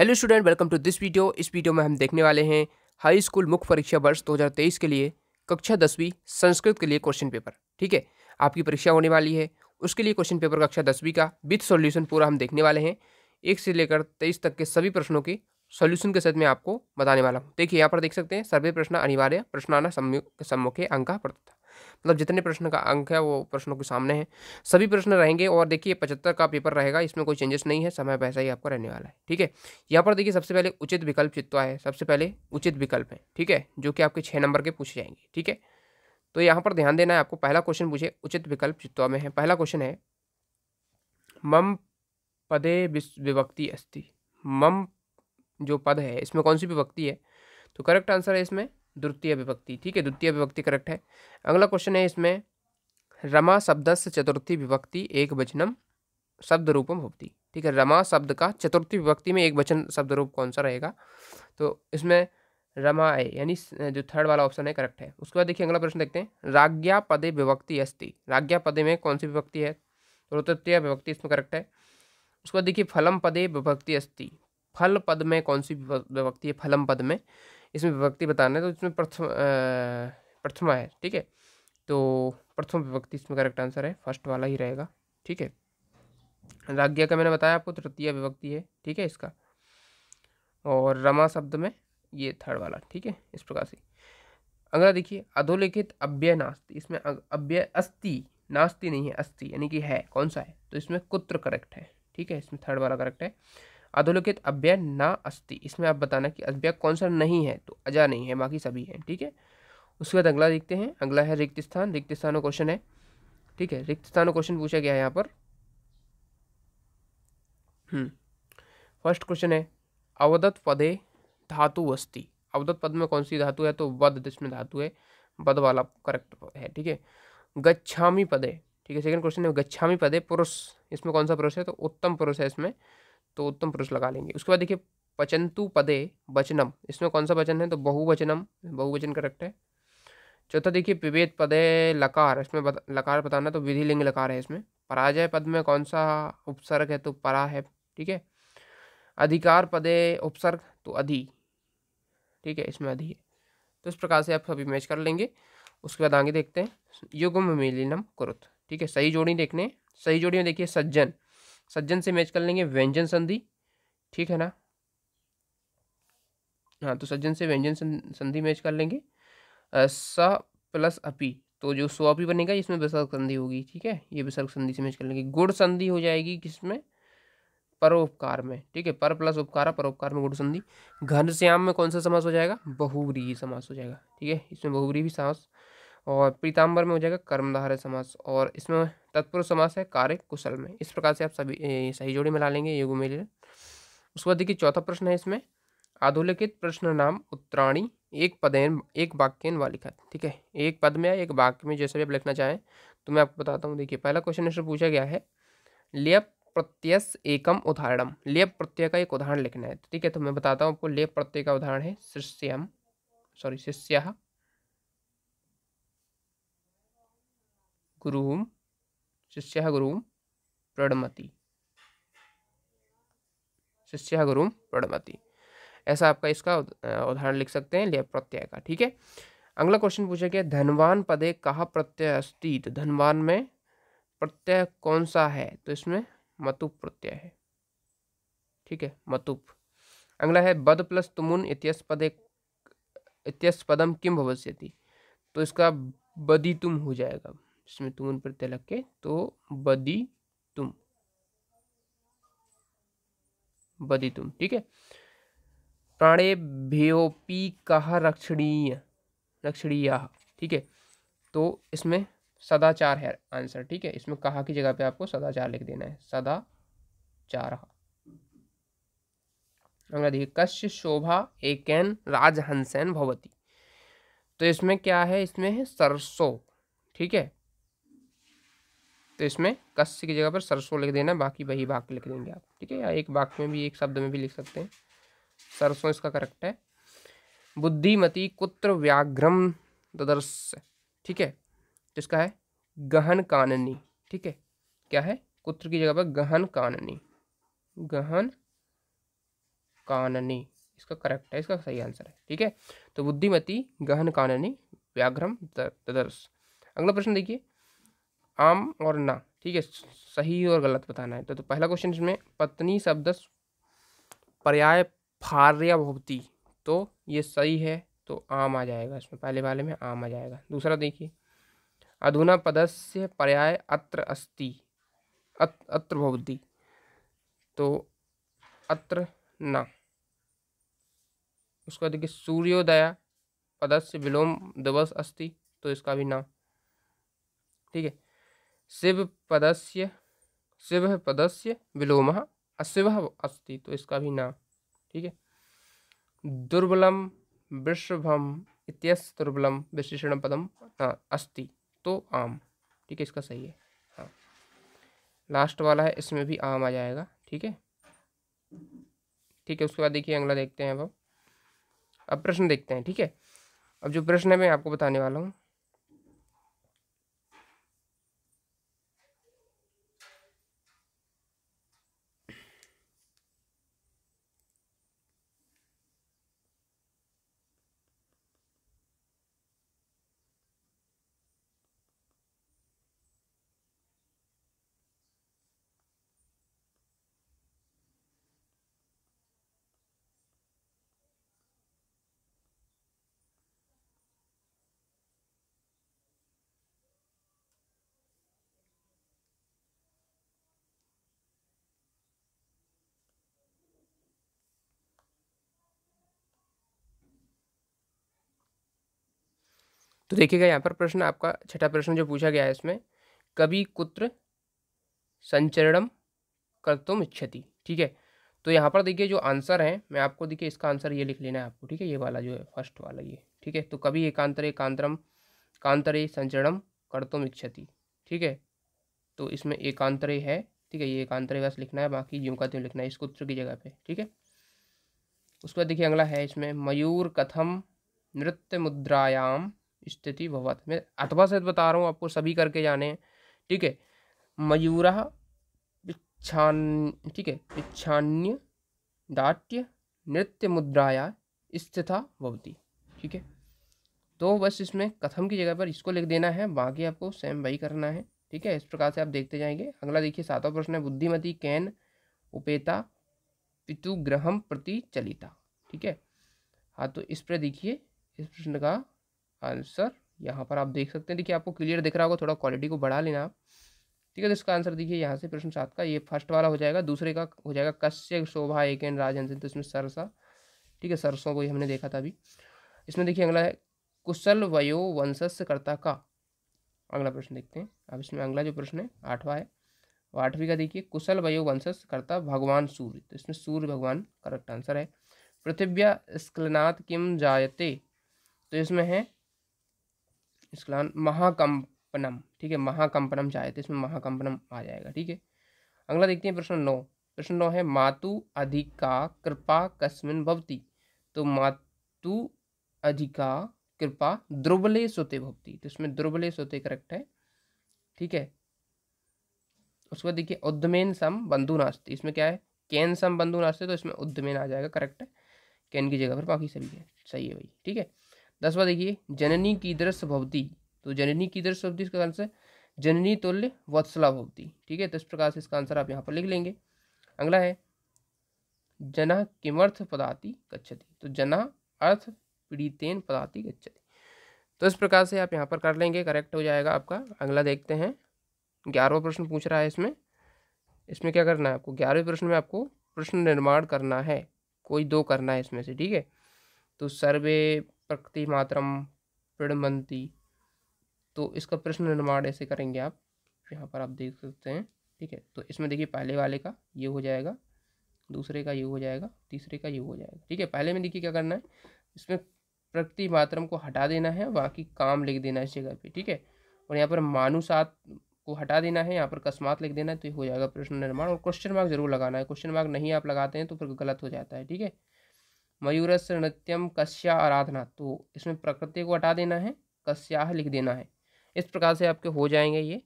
Hello student welcome to this video इस video में हम देखने वाले हैं हाई स्कूल मुख्य परीक्षा वर्ष 2023 के लिए कक्षा दसवीं संस्कृत के लिए क्वेश्चन पेपर ठीक है आपकी परीक्षा होने वाली है उसके लिए क्वेश्चन पेपर कक्षा दसवीं का विथ सॉल्यूशन पूरा हम देखने वाले हैं एक से लेकर तेईस तक के सभी प्रश्नों के सॉल्यूशन के साथ मैं आपको बताने वाला हूँ देखिए यहाँ पर देख सकते हैं सर्वे प्रश्न अनिवार्य प्रश्नाना सम्मुखे अंका प्रत्यय मतलब जितने प्रश्न का अंक है वो प्रश्नों के सामने है सभी प्रश्न रहेंगे और देखिए पचहत्तर का पेपर रहेगा इसमें कोई चेंजेस नहीं है समय वैसा ही आपका रहने वाला है ठीक है यहाँ पर देखिए सबसे पहले उचित विकल्प चित्वा है सबसे पहले उचित विकल्प है ठीक है जो कि आपके छः नंबर के पूछे जाएंगे ठीक है तो यहाँ पर ध्यान देना है आपको पहला क्वेश्चन पूछे उचित विकल्प चित्वा में है पहला क्वेश्चन है मम पदे विभक्ति अस्ति मम जो पद है इसमें कौन सी विभक्ति है तो करेक्ट आंसर है इसमें द्वितीय विभक्ति ठीक है द्वितीय विभक्ति करेक्ट है अगला क्वेश्चन है इसमें रमा शब्द से चतुर्थी विभक्ति एक वचनम शब्द रूपम होती ठीक है रमा शब्द का चतुर्थी विभक्ति में एक वचन शब्द रूप कौन सा रहेगा तो इसमें रमा है यानी जो थर्ड वाला ऑप्शन है करेक्ट है उसके बाद देखिए अगला प्रश्न देखते हैं राज्ञा पदे विभक्ति अस्ति राज्ञा पदे में कौन सी विभक्ति है तो तृतीय विभक्ति इसमें करेक्ट है उसके बाद देखिए फलम पदे विभक्ति अस्ति फल पद में कौन सी विभक्ति है फलम पद में इसमें विभक्ति बताना है तो इसमें प्रथम प्रथमा है ठीक है तो प्रथम विभक्ति इसमें करेक्ट आंसर है फर्स्ट वाला ही रहेगा ठीक है राज्ञा का मैंने बताया आपको तृतीय विभक्ति है ठीक है इसका और रमा शब्द में ये थर्ड वाला ठीक है इस प्रकार से अगला देखिए अधोलिखित अव्यय नास्ति इसमें अव्यय अस्ति नास्ति नहीं है अस्ति यानी कि है कौन सा है तो इसमें कुत्र करेक्ट है ठीक है इसमें थर्ड वाला करेक्ट है अधोलिखित अव्यय ना अस्ति इसमें आप बताना कि अव्यय कौन सा नहीं है तो अजा नहीं है बाकी सभी है ठीक है उसके बाद अगला देखते हैं अगला है रिक्त स्थान रिक्त स्थानों क्वेश्चन है ठीक है रिक्त स्थानों क्वेश्चन पूछा गया है यहाँ पर हम्म। फर्स्ट क्वेश्चन है अवदत्त पदे धातु अस्ति अवदत्त पद में कौन सी धातु है तो वध जिसमें धातु है वध वाला करेक्ट है ठीक है गच्छामी पदे ठीक है सेकंड क्वेश्चन है गच्छामी पदे पुरुष इसमें कौन सा पुरुष है तो उत्तम पुरुष है इसमें तो उत्तम पुरुष लगा लेंगे उसके बाद देखिए पचंतु पदे वचनम इसमें कौन सा वचन है तो बहुवचनम बहुवचन करेक्ट है चौथा देखिए विवेद पदे लकार इसमें बत, लकार बताना तो विधि लिंग लकार है इसमें पराजय पद में कौन सा उपसर्ग है तो परा है ठीक है अधिकार पदे उपसर्ग तो अधि ठीक है इसमें अधि है तो इस प्रकार से आप सभी मैच कर लेंगे उसके बाद आगे देखते हैं युगम मिलीनम कुरुत ठीक है सही जोड़ी देखने सही जोड़ी में देखिए सज्जन सज्जन से मैच कर लेंगे व्यंजन संधि ठीक है ना हाँ तो सज्जन से व्यंजन संधि मैच कर लेंगे स प्लस अपी तो जो सो अपी बनेगा इसमें विसर्ग संधि होगी ठीक है ये विसर्ग संधि से मैच कर लेंगे गुड़ संधि हो जाएगी किसमें परोपकार में ठीक है पर प्लस उपकार परोपकार में गुड़ संधि घनश्याम में कौन सा समास हो जाएगा बहुवरी समास हो जाएगा ठीक है इसमें बहुवरी भी समास और पीताम्बर में हो जाएगा कर्मधारय समास और इसमें तत्पुरुष समास है कार्य कुशल में इस प्रकार से आप सभी सही जोड़ी मिला लेंगे युग मिल उसके बाद देखिए चौथा प्रश्न है इसमें अधोलिखित प्रश्न नाम उत्तराणी एक पदेन एक वाक्यन वालिखत ठीक है एक पद में या एक वाक्य में जैसे भी आप लिखना चाहें तो मैं आपको बताता हूँ देखिए पहला क्वेश्चन इसमें पूछा गया है लेप प्रत्यस एकम उदाहरणम लेप प्रत्यय का एक उदाहरण लिखना है ठीक है तो मैं बताता हूँ आपको लेप प्रत्यय का उदाहरण है शिष्यम सॉरी शिष्या गुरु शिष्य गुरु प्रणमति शिष्य गुरु प्रणमति ऐसा आपका इसका उदाहरण लिख सकते हैं लिया प्रत्यय का ठीक है अगला क्वेश्चन पूछा गया धनवान पदे कहा प्रत्यय अस्ति तो धनवान में प्रत्यय कौन सा है तो इसमें मतुप प्रत्यय है ठीक है मतुप अगला है बद प्लस तुमुन इत्यस पदे इत्यस पदम किम भविष्य तो इसका बदी तुम हो जाएगा जिसमें तुम पर तय लग के तो बदी तुम बदी तुम ठीक है प्राणे भेपी कह रक्षणीय रक्षणीय ठीक है तो इसमें सदाचार है आंसर ठीक है इसमें कहा की जगह पे आपको सदाचार लिख देना है सदाचार अगला देखिए कश्य शोभा एकेन राजहंसेन भवती तो इसमें क्या है इसमें है सरसों ठीक है तो इसमें कस्य की जगह पर सरसों लिख देना बाकी वही वाक्य लिख देंगे आप ठीक है या एक वाक्य में भी एक शब्द में भी लिख सकते हैं सरसों इसका करेक्ट है बुद्धिमती कुत्र व्याघ्रम ददर्श ठीक है इसका है गहन काननी ठीक है क्या है कुत्र की जगह पर गहन काननी गहन काननी इसका करेक्ट है इसका सही आंसर है ठीक है तो बुद्धिमती गहन काननी व्याघ्रम ददर्श अगला प्रश्न देखिए आम और ना ठीक है सही और गलत बताना है तो, तो पहला क्वेश्चन इसमें पत्नी शब्द पर्याय फार्या भवती तो ये सही है तो आम आ जाएगा इसमें पहले वाले में आम आ जाएगा दूसरा देखिए अधुना पदस्य पर्याय अत्र अस्ति अत्र भवती तो अत्र ना उसके बाद देखिए सूर्योदया पदस्य विलोम दिवस अस्ति तो इसका भी ना ठीक है शिवपदस्य शिवपदस्य विलोम अशिव अस्ति तो इसका भी नाम ठीक है दुर्बलम वृषभम इत्यस दुर्बलम विशेषण पदम अस्ति तो आम ठीक है इसका सही है हाँ लास्ट वाला है इसमें भी आम आ जाएगा ठीक है ठीक है उसके बाद देखिए अगला देखते हैं अब अब प्रश्न देखते हैं ठीक है अब जो प्रश्न है मैं आपको बताने वाला हूँ तो देखिएगा यहाँ पर प्रश्न आपका छठा प्रश्न जो पूछा गया है इसमें कभी कुत्र संचरणम तुम इच्छति ठीक है तो यहाँ पर देखिए जो आंसर है मैं आपको देखिए इसका आंसर ये लिख लेना है आपको ठीक है ये वाला जो है फर्स्ट वाला ये ठीक है तो कभी एकांतरे एकांतरम कांतरे संचरणम तुम इच्छति ठीक है तो इसमें एकांतरे है ठीक है ये एकांतरे बस लिखना है बाकी ज्यों का त्यों लिखना है इस कुत्र की जगह पे ठीक है उसके बाद देखिए अगला है इसमें मयूर कथम नृत्य मुद्रायाम स्थिति भवत मैं अथवा से बता रहा हूँ आपको सभी करके जाने हैं ठीक है मयूरा पिछान ठीक है पिछान्य दाट्य नृत्य मुद्राया स्थिता भवती ठीक है तो बस इसमें कथम की जगह पर इसको लिख देना है बाकी आपको सेम वही करना है ठीक है इस प्रकार से आप देखते जाएंगे अगला देखिए सातवां प्रश्न है बुद्धिमती कैन उपेता पितु ग्रहम प्रति चलिता ठीक है हाँ तो इस पर देखिए इस प्रश्न का आंसर हाँ यहाँ पर आप देख सकते हैं देखिए आपको क्लियर दिख रहा होगा थोड़ा क्वालिटी को बढ़ा लेना आप ठीक है तो इसका आंसर देखिए यहाँ से प्रश्न सात का ये फर्स्ट वाला हो जाएगा दूसरे का हो जाएगा कश्य शोभा एक एन राजन तो इसमें सरसा ठीक है सरसों को ही हमने देखा था अभी इसमें देखिए अगला है कुशल वयो वंशस्कर्ता का अगला प्रश्न देखते हैं अब इसमें अगला जो प्रश्न है आठवां है और आठवीं का देखिए कुशल वयो वंशस्कर्ता भगवान सूर्य तो इसमें सूर्य भगवान करेक्ट आंसर है पृथ्व्या स्कलनाथ किम जायते तो इसमें है इसका महाकंपनम ठीक है महाकंपनम चाहे तो इसमें महाकंपनम आ जाएगा ठीक है अगला देखते हैं प्रश्न नौ प्रश्न नौ है मातु अधिका कृपा कस्मिन भवती तो मातु अधिका कृपा द्रुबले सोते भवती तो इसमें द्रुबले सोते करेक्ट है ठीक है उसके बाद देखिए उद्यमेन सम बंधु नास्ती इसमें क्या है कैन सम बंधु नास्ते तो इसमें उद्यमेन आ जाएगा करेक्ट है कैन की जगह पर बाकी सभी है सही है भाई ठीक है दसवा देखिए जननी की दृश्य भवती तो जननी की दृश्य भवती इसका आंसर जननी तुल्य वत्सला भवती ठीक है तो इस प्रकार से इसका आंसर आप यहाँ पर लिख लेंगे अगला है जना किमर्थ पदाति गच्छति तो जना अर्थ पीड़ितेन पदाति गच्छति तो इस प्रकार से आप यहाँ पर कर लेंगे करेक्ट हो जाएगा आपका अगला देखते हैं ग्यारहवा प्रश्न पूछ रहा है इसमें इसमें क्या करना है आपको ग्यारहवें प्रश्न में आपको प्रश्न निर्माण करना है कोई दो करना है इसमें से ठीक है तो सर्वे प्रकृति मातरम प्रणमंती तो इसका प्रश्न निर्माण ऐसे करेंगे आप यहाँ पर आप देख सकते हैं ठीक है तो इसमें देखिए पहले वाले का ये हो जाएगा दूसरे का ये हो जाएगा तीसरे का ये हो जाएगा ठीक है पहले में देखिए क्या करना है इसमें प्रकृति मातरम को हटा देना है बाकी काम लिख देना है इस जगह पर ठीक है और यहाँ पर मानुसात को हटा देना है यहाँ पर कस्मात लिख देना है तो ये हो जाएगा प्रश्न निर्माण और क्वेश्चन मार्क जरूर लगाना है क्वेश्चन मार्क नहीं आप लगाते हैं तो फिर गलत हो जाता है ठीक है मयूरस नृत्यम कश्या आराधना तो इसमें प्रकृति को हटा देना है कश्या लिख देना है इस प्रकार से आपके हो जाएंगे ये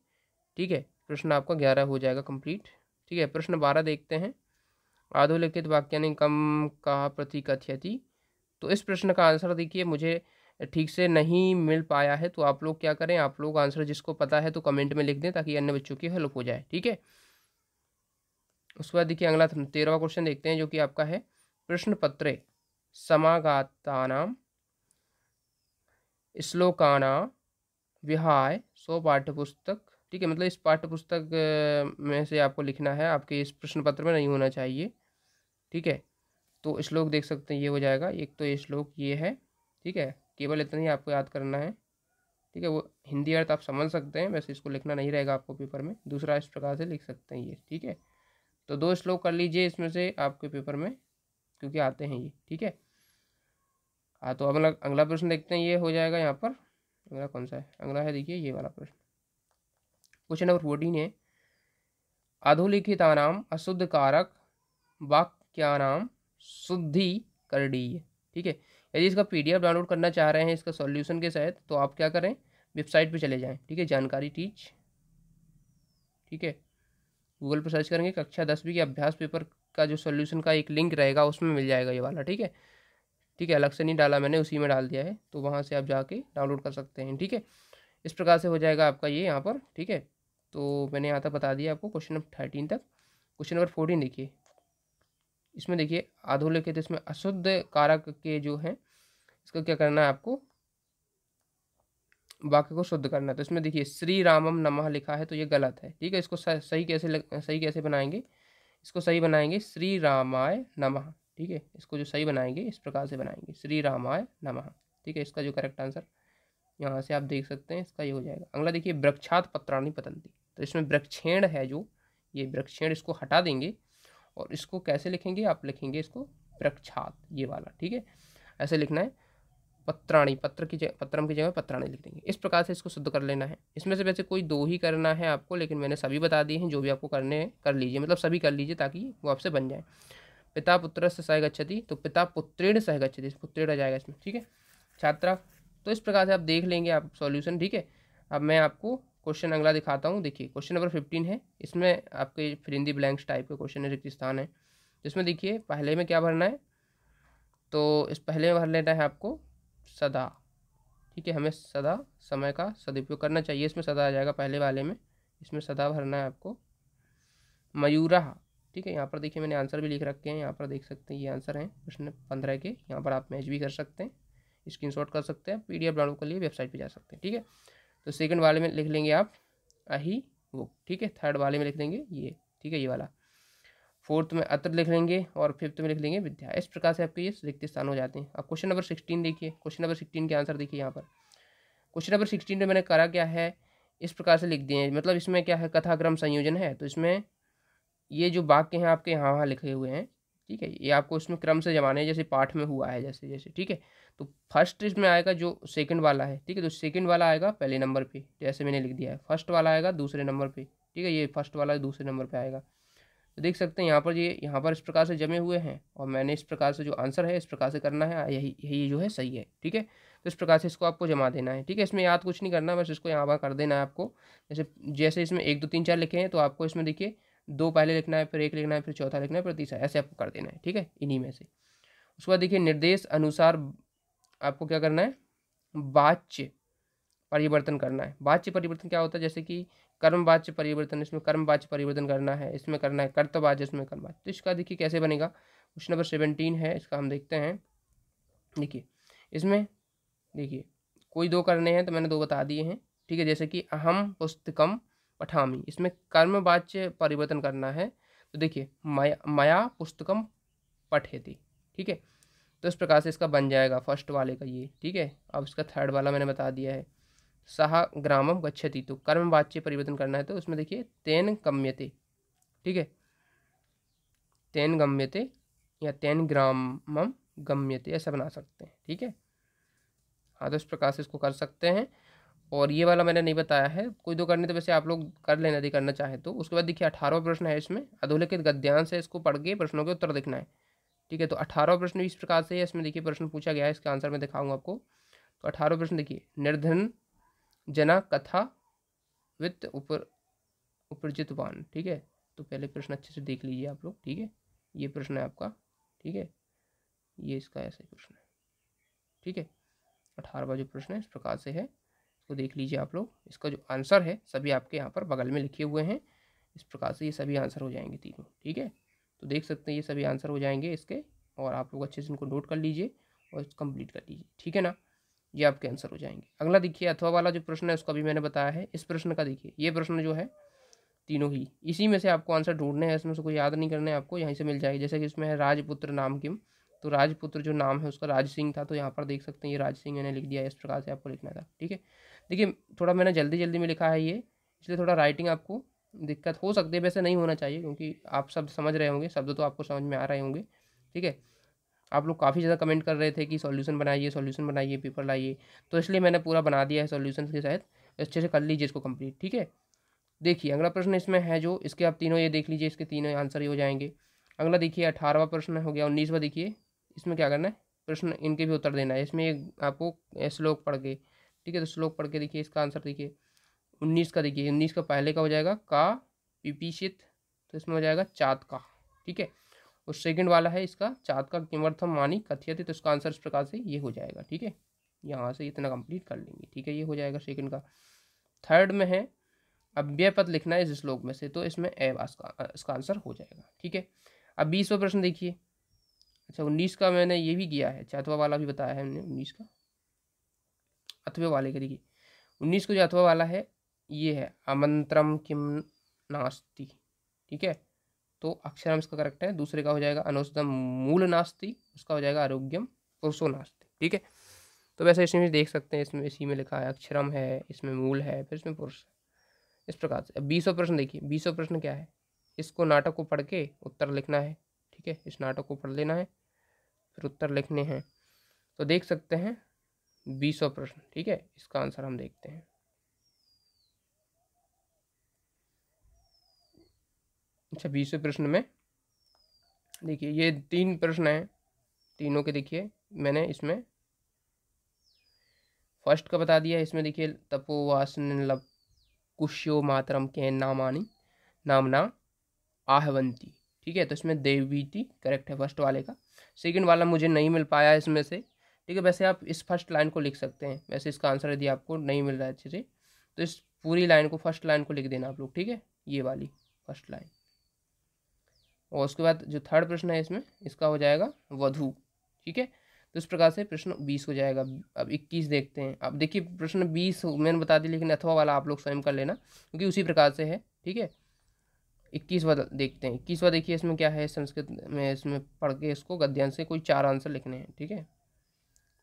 ठीक है प्रश्न आपका ग्यारह हो जाएगा कंप्लीट ठीक है प्रश्न बारह देखते हैं आधोलिखित कम का प्रतिकथ्यति तो इस प्रश्न का आंसर देखिए मुझे ठीक से नहीं मिल पाया है तो आप लोग क्या करें आप लोग आंसर जिसको पता है तो कमेंट में लिख दें ताकि अन्य बच्चों की हेल्प हो जाए ठीक है उसके बाद देखिए अगला तेरहवा क्वेश्चन देखते हैं जो कि आपका है प्रश्न पत्रे समागातानां श्लोकाना विहाय सो पाठ्यपुस्तक ठीक है मतलब इस पाठ्यपुस्तक में से आपको लिखना है आपके इस प्रश्न पत्र में नहीं होना चाहिए ठीक है तो श्लोक देख सकते हैं ये हो जाएगा एक तो ये श्लोक ये है ठीक है केवल इतना ही आपको याद करना है ठीक है वो हिंदी अर्थ आप समझ सकते हैं वैसे इसको लिखना नहीं रहेगा आपको पेपर में दूसरा इस प्रकार से लिख सकते हैं ये ठीक है तो दो श्लोक कर लीजिए इसमें से आपके पेपर में क्योंकि आते हैं ये ठीक है हाँ तो अगला अगला प्रश्न देखते हैं ये हो जाएगा यहाँ पर अगला कौन सा है अगला है देखिए ये वाला प्रश्न क्वेश्चन नंबर फोर्टीन है नाम अशुद्ध कारक नाम शुद्धि करणीय ठीक है यदि इसका पीडीएफ डाउनलोड करना चाह रहे हैं इसका सॉल्यूशन के साथ तो आप क्या करें वेबसाइट पे चले जाएं ठीक है जानकारी टीच ठीक है गूगल पर सर्च करेंगे कक्षा दसवीं के अभ्यास पेपर का जो सॉल्यूशन का एक लिंक रहेगा उसमें मिल जाएगा ये वाला ठीक है ठीक है अलग से नहीं डाला मैंने उसी में डाल दिया है तो वहाँ से आप जाके डाउनलोड कर सकते हैं ठीक है इस प्रकार से हो जाएगा आपका ये यहाँ पर ठीक है तो मैंने यहाँ तक बता दिया आपको क्वेश्चन नंबर थर्टीन तक क्वेश्चन नंबर फोर्टीन देखिए इसमें देखिए तो इसमें अशुद्ध कारक के जो हैं इसका क्या करना है आपको वाक्य को शुद्ध करना है तो इसमें देखिए श्री रामम नमः लिखा है तो ये गलत है ठीक है इसको सही कैसे सही कैसे बनाएंगे इसको सही बनाएंगे श्री रामाय नमः ठीक है इसको जो सही बनाएंगे इस प्रकार से बनाएंगे श्री रामाय नमः ठीक है इसका जो करेक्ट आंसर यहाँ से आप देख सकते हैं इसका ये हो जाएगा अगला देखिए वृक्षात पत्राणी पतंती तो इसमें वृक्षेण है जो ये वृक्षेण इसको हटा देंगे और इसको कैसे लिखेंगे आप लिखेंगे इसको वृक्षात ये वाला ठीक है ऐसे लिखना है पत्राणी पत्र की जगह पत्रम की जगह पत्राणी लिख देंगे इस प्रकार से इसको शुद्ध कर लेना है इसमें से वैसे कोई दो ही करना है आपको लेकिन मैंने सभी बता दिए हैं जो भी आपको करने हैं कर लीजिए मतलब सभी कर लीजिए ताकि वो आपसे बन जाए पिता पुत्र से सह गच्छति तो पिता पुत्रेण सह गच्छति पुत्रेण आ जाएगा इसमें ठीक है छात्रा तो इस प्रकार से आप देख लेंगे आप सॉल्यूशन ठीक है अब मैं आपको क्वेश्चन अगला दिखाता हूँ देखिए क्वेश्चन नंबर फिफ्टीन है इसमें आपके फिरिंदी ब्लैंक्स टाइप के क्वेश्चन है रिक्त स्थान है जिसमें देखिए पहले में क्या भरना है तो इस पहले में भर लेना है आपको सदा ठीक है हमें सदा समय का सदुपयोग करना चाहिए इसमें सदा आ जाएगा पहले वाले में इसमें सदा भरना है आपको मयूरा ठीक है यहाँ पर देखिए मैंने आंसर भी लिख रखे हैं यहाँ पर देख सकते हैं ये आंसर हैं प्रश्न पंद्रह के यहाँ पर आप मैच भी कर सकते हैं स्क्रीन कर सकते हैं पी डाउनलोड के लिए वेबसाइट पर जा सकते हैं ठीक है तो सेकंड वाले में लिख लेंगे आप अही वो ठीक है थर्ड वाले में लिख लेंगे ये ठीक है ये वाला फोर्थ में अत्र लिख लेंगे और फिफ्थ में लिख लेंगे विद्या इस प्रकार से आपके ये रिक्त स्थान हो जाते हैं अब क्वेश्चन नंबर सिक्सटीन देखिए क्वेश्चन नंबर सिक्सटीन के आंसर देखिए यहाँ पर क्वेश्चन नंबर सिक्सटीन में मैंने करा क्या है इस प्रकार से लिख दिए मतलब इसमें क्या है कथाक्रम संयोजन है तो इसमें ये जो वाक्य हैं आपके यहाँ वहाँ लिखे हुए हैं ठीक है ये आपको इसमें क्रम से जमाने हैं जैसे पाठ में हुआ है जैसे जैसे ठीक है तो फर्स्ट इसमें आएगा जो सेकंड वाला है ठीक है तो सेकंड वाला आएगा पहले नंबर पे जैसे मैंने लिख दिया है फर्स्ट वाला आएगा दूसरे नंबर पे ठीक है ये फर्स्ट वाला दूसरे नंबर पे आएगा तो देख सकते हैं यहाँ पर ये यहाँ पर इस प्रकार से जमे हुए हैं और मैंने इस प्रकार से जो आंसर है इस प्रकार से करना है यही यही जो है सही है ठीक है तो इस प्रकार से इसको आपको जमा देना है ठीक है इसमें याद कुछ नहीं करना बस इसको यहाँ पर कर देना है आपको जैसे जैसे इसमें एक दो तीन चार लिखे हैं तो आपको इसमें देखिए दो पहले लिखना है फिर एक लिखना है फिर चौथा लिखना है फिर तीसरा ऐसे आपको कर देना है ठीक है इन्हीं में से उसके बाद देखिए निर्देश अनुसार आपको क्या करना है वाच्य परिवर्तन करना है वाच्य परिवर्तन क्या होता है जैसे कि कर्म वाच्य परिवर्तन इसमें कर्म वाच्य परिवर्तन करना है इसमें करना है कर्तव्य इसमें कर्मवाच्य तो इसका देखिए कैसे बनेगा क्वेश्चन नंबर सेवनटीन है इसका हम देखते हैं देखिए इसमें देखिए कोई दो करने हैं तो मैंने दो बता दिए हैं ठीक है जैसे कि अहम पुस्तकम पठामी इसमें कर्म वाच्य परिवर्तन करना है तो देखिए मया माया पुस्तकम पठेती ठीक है तो इस प्रकार से इसका बन जाएगा फर्स्ट वाले का ये ठीक है अब इसका थर्ड वाला मैंने बता दिया है सहा ग्रामम गच्छति तो कर्म वाच्य परिवर्तन करना है तो उसमें देखिए तेन गम्यते ठीक है तेन गम्यते या तेन ग्रामम गम्यते ऐसा बना सकते हैं ठीक है हाँ तो इस प्रकार से इसको कर सकते हैं और ये वाला मैंने नहीं बताया है कोई दो करने तो वैसे आप लोग कर लेना यदि करना चाहें तो उसके बाद देखिए अठारह प्रश्न है इसमें अधोलिखित गद्यांश है इसको पढ़ के प्रश्नों के उत्तर देखना है ठीक है तो अठारह प्रश्न इस प्रकार से है इसमें देखिए प्रश्न पूछा गया है इसका आंसर मैं दिखाऊंगा आपको तो अठारह प्रश्न देखिए निर्धन जना कथा वित्त उपर वान ठीक है तो पहले प्रश्न अच्छे से देख लीजिए आप लोग ठीक है ये प्रश्न है आपका ठीक है ये इसका ऐसा ही प्रश्न है ठीक है अठारहवा जो प्रश्न है इस प्रकार से है इसको देख लीजिए आप लोग इसका जो आंसर है सभी आपके यहाँ पर बगल में लिखे हुए हैं इस प्रकार से ये सभी आंसर हो जाएंगे तीनों ठीक है तो देख सकते हैं ये सभी आंसर हो जाएंगे इसके और आप लोग अच्छे से इनको नोट कर लीजिए और कंप्लीट कर लीजिए ठीक है ना ये आपके आंसर हो जाएंगे अगला देखिए अथवा वाला जो प्रश्न है उसका भी मैंने बताया है इस प्रश्न का देखिए ये प्रश्न जो है तीनों ही इसी में से आपको आंसर ढूंढने हैं इसमें से कोई याद नहीं करना है आपको यहीं से मिल जाएगी जैसे कि इसमें है राजपुत्र नाम किम तो राजपुत्र जो नाम है उसका राज सिंह था तो यहाँ पर देख सकते हैं ये राज सिंह मैंने लिख दिया इस प्रकार से आपको लिखना था ठीक है देखिए थोड़ा मैंने जल्दी जल्दी में लिखा है ये इसलिए थोड़ा राइटिंग आपको दिक्कत हो सकती है वैसे नहीं होना चाहिए क्योंकि आप शब्द समझ रहे होंगे शब्द तो आपको समझ में आ रहे होंगे ठीक है आप लोग काफ़ी ज़्यादा कमेंट कर रहे थे कि सॉल्यूशन बनाइए सॉल्यूशन बनाइए पेपर लाइए तो इसलिए मैंने पूरा बना दिया है सॉल्यूशन के साथ अच्छे से कर लीजिए इसको कंप्लीट ठीक है देखिए अगला प्रश्न इसमें है जो इसके आप तीनों ये देख लीजिए इसके तीनों आंसर ही हो जाएंगे अगला देखिए अठारहवा प्रश्न हो गया उन्नीसवा देखिए इसमें क्या करना है प्रश्न इनके भी उत्तर देना है इसमें आपको श्लोक पढ़ के ठीक है तो श्लोक पढ़ के देखिए इसका आंसर देखिए उन्नीस का देखिए उन्नीस का पहले का हो जाएगा का पिपीषित तो इसमें हो जाएगा चात का ठीक है और सेकंड वाला है इसका चात का किमर्थम मानी कथियत तो इसका आंसर इस प्रकार से ये हो जाएगा ठीक है यहाँ से इतना कंप्लीट कर लेंगे ठीक है ये हो जाएगा सेकंड का थर्ड में है अव्यय पद लिखना है इस श्लोक में से तो इसमें ए का इसका आंसर हो जाएगा ठीक है अब बीसवा प्रश्न देखिए अच्छा उन्नीस का मैंने ये भी किया है चातवा वाला भी बताया है हमने उन्नीस का अथवे वाले का देखिए उन्नीस को जो अथवा वाला है ये है आमंत्रम किम नास्ति ठीक है तो अक्षरम इसका करेक्ट है दूसरे का हो जाएगा अनुसदम मूल नास्ति उसका हो जाएगा आरोग्यम पुरुषो नास्ति ठीक है तो वैसे इसमें देख सकते हैं इसमें इसी में लिखा है अक्षरम है इसमें मूल है फिर इसमें पुरुष है इस प्रकार से अब बीसों प्रश्न देखिए बीसों प्रश्न क्या है इसको नाटक को पढ़ के उत्तर लिखना है ठीक है इस नाटक को पढ़ लेना है फिर उत्तर लिखने हैं तो देख सकते हैं बीसों प्रश्न ठीक है इसका आंसर हम देखते हैं अच्छा बीसों प्रश्न में देखिए ये तीन प्रश्न हैं तीनों के देखिए मैंने इसमें फर्स्ट का बता दिया इसमें देखिए तपोवासन लब कुश्यो मातरम के नामानी नामना आहवंती ठीक है तो इसमें देवीटी करेक्ट है फर्स्ट वाले का सेकंड वाला मुझे नहीं मिल पाया इसमें से ठीक है वैसे आप इस फर्स्ट लाइन को लिख सकते हैं वैसे इसका आंसर यदि आपको नहीं मिल रहा है अच्छे से तो इस पूरी लाइन को फर्स्ट लाइन को लिख देना आप लोग ठीक है ये वाली फर्स्ट लाइन और उसके बाद जो थर्ड प्रश्न है इसमें इसका हो जाएगा वधु ठीक है तो इस प्रकार से प्रश्न बीस हो जाएगा अब इक्कीस देखते हैं अब देखिए प्रश्न बीस मैंने बता दी लेकिन अथवा वाला आप लोग स्वयं कर लेना क्योंकि उसी प्रकार से है ठीक है इक्कीसवा देखते हैं इक्कीसवा देखिए इसमें क्या है संस्कृत में इसमें पढ़ के इसको गद्यांश से कोई चार आंसर लिखने हैं ठीक है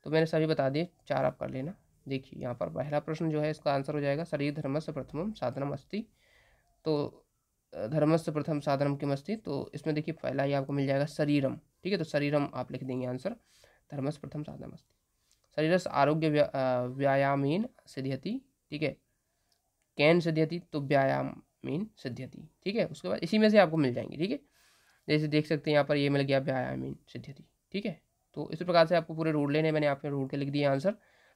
तो मैंने सभी बता दिए चार आप कर लेना देखिए यहाँ पर पहला प्रश्न जो है इसका आंसर हो जाएगा शरीर धर्म से प्रथम साधनम अस्थि तो धर्म से प्रथम साधनम किम अस्ति तो इसमें देखिए पहला ही आपको मिल जाएगा शरीरम ठीक है तो शरीरम आप लिख देंगे आंसर धर्म से प्रथम साधनम शरीर से आरोग्य व्या, व्यायामीन सिद्धियती ठीक है कैन सिद्धियती तो व्यायाम मीन सिद्ध्यति ठीक है उसके बाद इसी में से आपको मिल जाएंगे ठीक है जैसे देख सकते हैं यहाँ पर ये मिल गया व्याया मीन सिद्ध्यति ठीक है तो इस प्रकार से आपको पूरे रूल लेने मैंने आप रूल के लिख दिए आंसर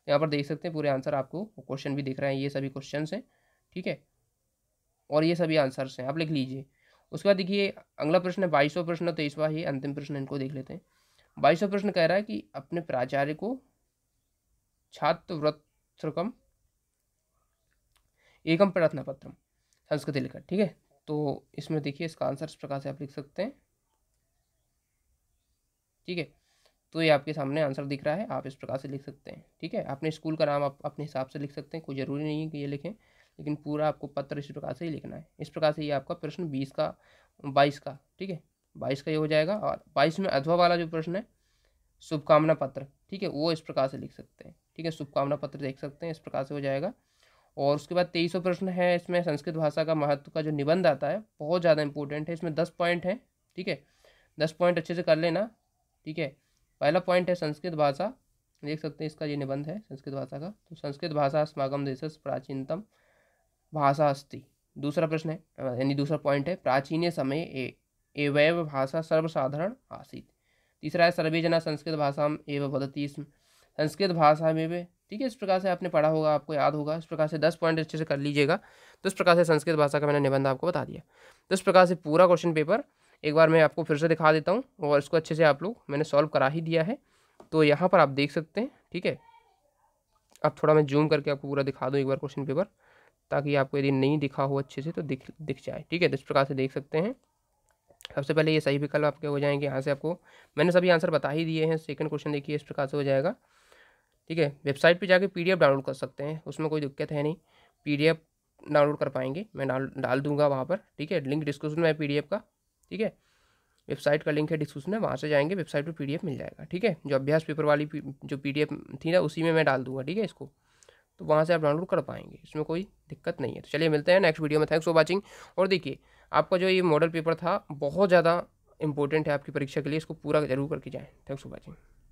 यहाँ पर देख सकते हैं पूरे आंसर आपको क्वेश्चन भी दिख रहे हैं ये सभी क्वेश्चन हैं ठीक है और ये सभी आंसर्स हैं आप लिख लीजिए उसके बाद देखिए अगला प्रश्न है बाईसवा प्रश्न तेईसवा ही अंतिम प्रश्न इनको देख लेते हैं बाईसवा प्रश्न कह रहा है कि अपने प्राचार्य को छात्रवृत्रकम एकम प्रार्थना पत्रम संस्कृति लिखा ठीक है तो इसमें देखिए इसका आंसर इस प्रकार से आप लिख सकते हैं ठीक है तो ये आपके सामने आंसर दिख रहा है आप इस प्रकार से लिख सकते हैं ठीक है अपने स्कूल का नाम आप अपने हिसाब से लिख सकते हैं कोई ज़रूरी नहीं है कि ये लिखें लेकिन पूरा आपको पत्र इस प्रकार से ही लिखना है इस प्रकार से ये आपका प्रश्न बीस का बाईस का ठीक है बाईस का ये हो जाएगा और बाईस में अधवा वाला जो प्रश्न है शुभकामना पत्र ठीक है वो इस प्रकार से लिख सकते हैं ठीक है शुभकामना पत्र देख सकते हैं इस प्रकार से हो जाएगा और उसके बाद तेईसों प्रश्न है इसमें संस्कृत भाषा का महत्व का जो निबंध आता है बहुत ज़्यादा इंपॉर्टेंट है इसमें दस पॉइंट हैं ठीक है दस पॉइंट अच्छे से कर लेना ठीक है पहला पॉइंट है संस्कृत भाषा देख सकते हैं इसका ये निबंध है संस्कृत भाषा का तो संस्कृत भाषा अस्माकम देश प्राचीनतम भाषा अस्थि दूसरा प्रश्न है यानी दूसरा पॉइंट है प्राचीन समय ए एवैव भाषा सर्वसाधारण आसित तीसरा है सर्वे जना संस्कृत भाषा एवं बदती संस्कृत भाषा में भी ठीक है इस प्रकार से आपने पढ़ा होगा आपको याद होगा इस प्रकार से दस पॉइंट अच्छे से कर लीजिएगा तो इस प्रकार से संस्कृत भाषा का मैंने निबंध आपको बता दिया तो इस प्रकार से पूरा क्वेश्चन पेपर एक बार मैं आपको फिर से दिखा देता हूँ और इसको अच्छे से आप लोग मैंने सॉल्व करा ही दिया है तो यहाँ पर आप देख सकते हैं ठीक है अब थोड़ा मैं जूम करके आपको पूरा दिखा दूँ एक बार क्वेश्चन पेपर ताकि आपको यदि नहीं दिखा हो अच्छे से तो दिख दिख जाए ठीक है तो इस प्रकार से देख सकते हैं सबसे पहले ये सही विकल्प आपके हो जाएंगे यहाँ से आपको मैंने सभी आंसर बता ही दिए हैं सेकंड क्वेश्चन देखिए इस प्रकार से हो जाएगा ठीक है वेबसाइट पे जाके पीडीएफ डाउनलोड कर सकते हैं उसमें कोई दिक्कत है नहीं पीडीएफ डाउनलोड कर पाएंगे मैं डाल डाल दूंगा वहाँ पर ठीक है लिंक डिस्क्रिप्शन में है पी का ठीक है वेबसाइट का लिंक है डिस्क्रिप्शन में वहाँ से जाएंगे वेबसाइट पर पी मिल जाएगा ठीक है जो अभ्यास पेपर वाली जो पी थी ना उसी में मैं डाल दूंगा ठीक है इसको तो वहाँ से आप डाउनलोड कर पाएंगे इसमें कोई दिक्कत नहीं है तो चलिए मिलते हैं नेक्स्ट वीडियो में थैंक्स फॉर वॉचिंग और देखिए आपका जो ये मॉडल पेपर था बहुत ज़्यादा इंपॉर्टेंट है आपकी परीक्षा के लिए इसको पूरा जरूर करके जाएँ थैंक्स फॉर वॉचिंग